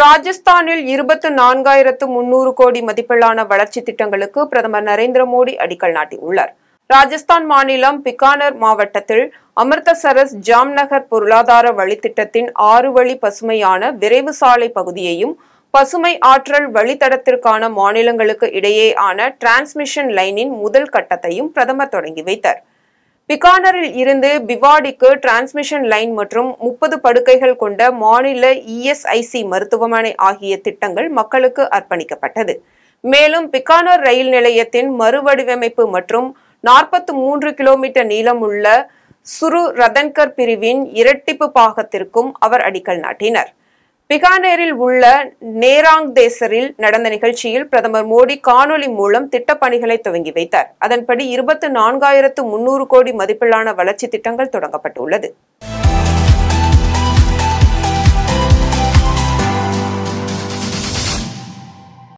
ராஜஸ்தானில் இருபத்து நான்காயிரத்து முன்னூறு கோடி மதிப்பிலான வளர்ச்சி திட்டங்களுக்கு பிரதமர் நரேந்திர மோடி அடிக்கல் நாட்டியுள்ளார் ராஜஸ்தான் மாநிலம் பிகானர் மாவட்டத்தில் அமிர்தசரஸ் ஜாம்நகர் பொருளாதார வழித்திட்டத்தின் ஆறு வழி பசுமையான விரைவு சாலை பகுதியையும் பசுமை ஆற்றல் வழித்தடத்திற்கான மாநிலங்களுக்கு இடையேயான டிரான்ஸ்மிஷன் லைனின் முதல் கட்டத்தையும் பிரதமர் தொடங்கி வைத்தார் பிகானரில் இருந்து பிவாடிக்கு டிரான்ஸ்மிஷன் லைன் மற்றும் முப்பது படுக்கைகள் கொண்ட மாநில இஎஸ்ஐசி மருத்துவமனை ஆகிய திட்டங்கள் மக்களுக்கு அர்ப்பணிக்கப்பட்டது மேலும் பிகானர் ரயில் நிலையத்தின் மறுவடிவமைப்பு மற்றும் நாற்பத்தி மூன்று கிலோமீட்டர் நீளமுள்ள சுரு ரதன்கர் பிரிவின் இரட்டிப்பு பாகத்திற்கும் அவர் அடிக்கல் நாட்டினர் பிகானேரில் உள்ள நேராங் தேசரில் நடந்த நிகழ்ச்சியில் பிரதமர் மோடி காணொலி மூலம் திட்டப்பணிகளை துவங்கி வைத்தார் அதன்படி இருபத்து நான்காயிரத்து முன்னூறு கோடி மதிப்பிலான வளர்ச்சி திட்டங்கள் தொடங்கப்பட்டுள்ளது